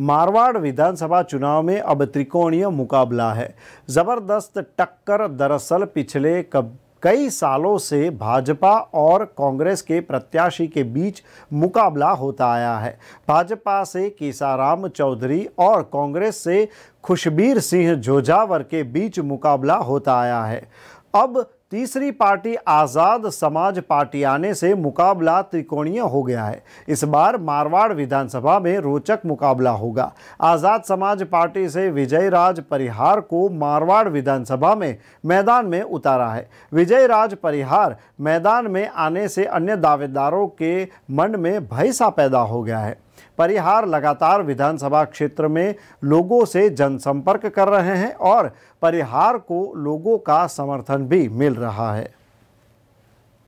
मारवाड़ विधानसभा चुनाव में अब त्रिकोणीय मुकाबला है ज़बरदस्त टक्कर दरअसल पिछले कब कई सालों से भाजपा और कांग्रेस के प्रत्याशी के बीच मुकाबला होता आया है भाजपा से केसाराम चौधरी और कांग्रेस से खुशबीर सिंह जोजावर के बीच मुकाबला होता आया है अब तीसरी पार्टी आज़ाद समाज पार्टी आने से मुकाबला त्रिकोणीय हो गया है इस बार मारवाड़ विधानसभा में रोचक मुकाबला होगा आज़ाद समाज पार्टी से विजय राज परिहार को मारवाड़ विधानसभा में मैदान में उतारा है विजय राज परिहार मैदान में आने से अन्य दावेदारों के मन में भयसा पैदा हो गया है परिहार लगातार विधानसभा क्षेत्र में लोगों से जनसंपर्क कर रहे हैं और परिहार को लोगों का समर्थन भी मिल रहा है